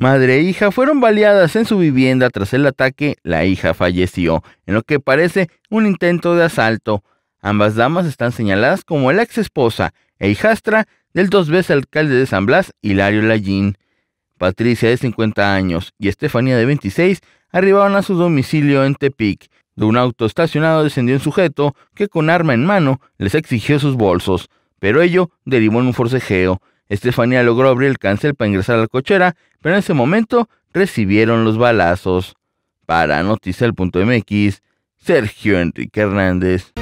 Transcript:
Madre e hija fueron baleadas en su vivienda tras el ataque, la hija falleció, en lo que parece un intento de asalto. Ambas damas están señaladas como la ex esposa e hijastra del dos veces alcalde de San Blas, Hilario Lallín. Patricia, de 50 años, y Estefanía, de 26, arribaron a su domicilio en Tepic. De un auto estacionado descendió un sujeto que con arma en mano les exigió sus bolsos, pero ello derivó en un forcejeo. Estefanía logró abrir el cancel para ingresar a la cochera, pero en ese momento recibieron los balazos. Para Noticel.mx, Sergio Enrique Hernández.